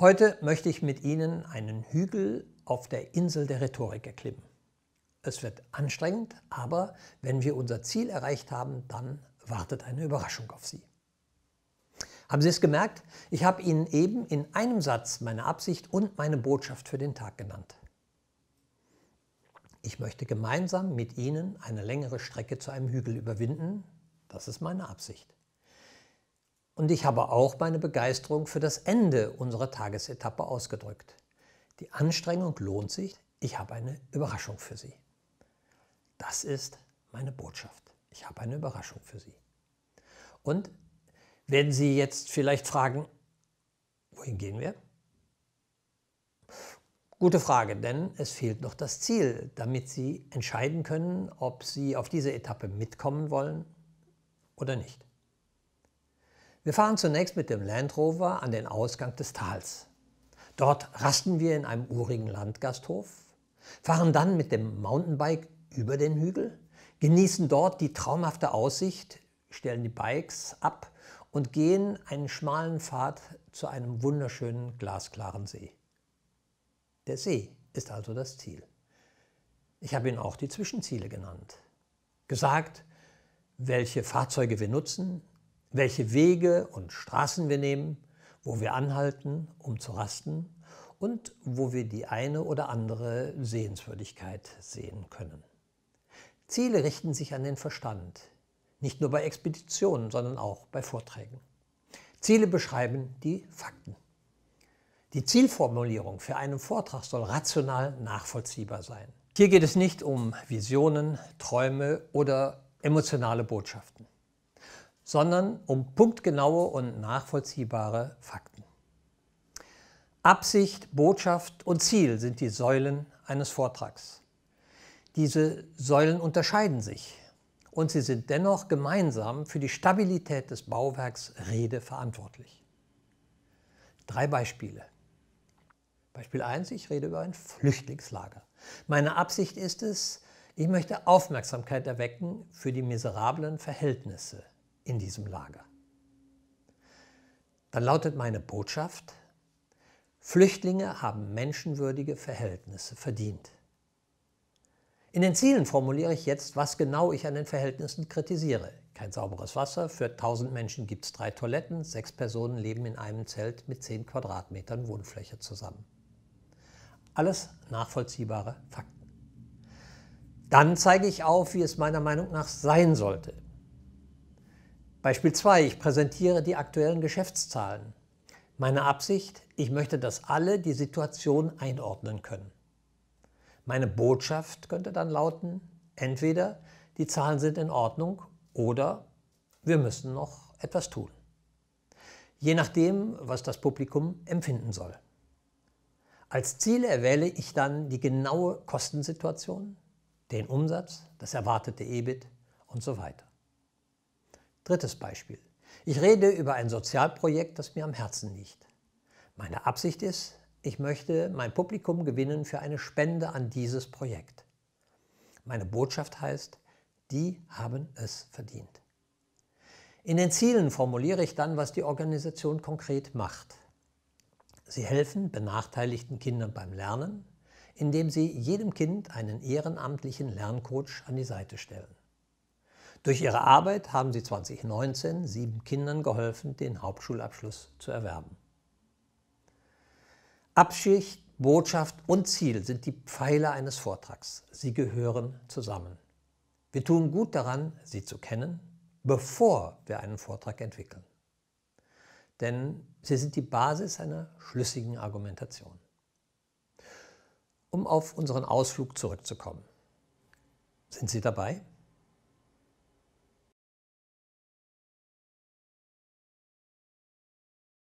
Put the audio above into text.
Heute möchte ich mit Ihnen einen Hügel auf der Insel der Rhetorik erklimmen. Es wird anstrengend, aber wenn wir unser Ziel erreicht haben, dann wartet eine Überraschung auf Sie. Haben Sie es gemerkt? Ich habe Ihnen eben in einem Satz meine Absicht und meine Botschaft für den Tag genannt. Ich möchte gemeinsam mit Ihnen eine längere Strecke zu einem Hügel überwinden. Das ist meine Absicht. Und ich habe auch meine Begeisterung für das Ende unserer Tagesetappe ausgedrückt. Die Anstrengung lohnt sich. Ich habe eine Überraschung für Sie. Das ist meine Botschaft. Ich habe eine Überraschung für Sie. Und werden Sie jetzt vielleicht fragen, wohin gehen wir? Gute Frage, denn es fehlt noch das Ziel, damit Sie entscheiden können, ob Sie auf diese Etappe mitkommen wollen oder nicht. Wir fahren zunächst mit dem Land Rover an den Ausgang des Tals. Dort rasten wir in einem urigen Landgasthof, fahren dann mit dem Mountainbike über den Hügel, genießen dort die traumhafte Aussicht, stellen die Bikes ab und gehen einen schmalen Pfad zu einem wunderschönen glasklaren See. Der See ist also das Ziel. Ich habe ihn auch die Zwischenziele genannt. Gesagt, welche Fahrzeuge wir nutzen, welche Wege und Straßen wir nehmen, wo wir anhalten, um zu rasten und wo wir die eine oder andere Sehenswürdigkeit sehen können. Ziele richten sich an den Verstand, nicht nur bei Expeditionen, sondern auch bei Vorträgen. Ziele beschreiben die Fakten. Die Zielformulierung für einen Vortrag soll rational nachvollziehbar sein. Hier geht es nicht um Visionen, Träume oder emotionale Botschaften sondern um punktgenaue und nachvollziehbare Fakten. Absicht, Botschaft und Ziel sind die Säulen eines Vortrags. Diese Säulen unterscheiden sich und sie sind dennoch gemeinsam für die Stabilität des Bauwerks Rede verantwortlich. Drei Beispiele. Beispiel 1, ich rede über ein Flüchtlingslager. Meine Absicht ist es, ich möchte Aufmerksamkeit erwecken für die miserablen Verhältnisse in diesem Lager. Dann lautet meine Botschaft, Flüchtlinge haben menschenwürdige Verhältnisse verdient. In den Zielen formuliere ich jetzt, was genau ich an den Verhältnissen kritisiere. Kein sauberes Wasser, für 1000 Menschen gibt es drei Toiletten, sechs Personen leben in einem Zelt mit 10 Quadratmetern Wohnfläche zusammen. Alles nachvollziehbare Fakten. Dann zeige ich auf, wie es meiner Meinung nach sein sollte Beispiel 2. Ich präsentiere die aktuellen Geschäftszahlen. Meine Absicht, ich möchte, dass alle die Situation einordnen können. Meine Botschaft könnte dann lauten, entweder die Zahlen sind in Ordnung oder wir müssen noch etwas tun. Je nachdem, was das Publikum empfinden soll. Als Ziel erwähle ich dann die genaue Kostensituation, den Umsatz, das erwartete EBIT und so weiter. Drittes Beispiel. Ich rede über ein Sozialprojekt, das mir am Herzen liegt. Meine Absicht ist, ich möchte mein Publikum gewinnen für eine Spende an dieses Projekt. Meine Botschaft heißt, die haben es verdient. In den Zielen formuliere ich dann, was die Organisation konkret macht. Sie helfen benachteiligten Kindern beim Lernen, indem sie jedem Kind einen ehrenamtlichen Lerncoach an die Seite stellen. Durch ihre Arbeit haben sie 2019 sieben Kindern geholfen, den Hauptschulabschluss zu erwerben. Abschicht, Botschaft und Ziel sind die Pfeiler eines Vortrags. Sie gehören zusammen. Wir tun gut daran, sie zu kennen, bevor wir einen Vortrag entwickeln. Denn sie sind die Basis einer schlüssigen Argumentation. Um auf unseren Ausflug zurückzukommen. Sind Sie dabei?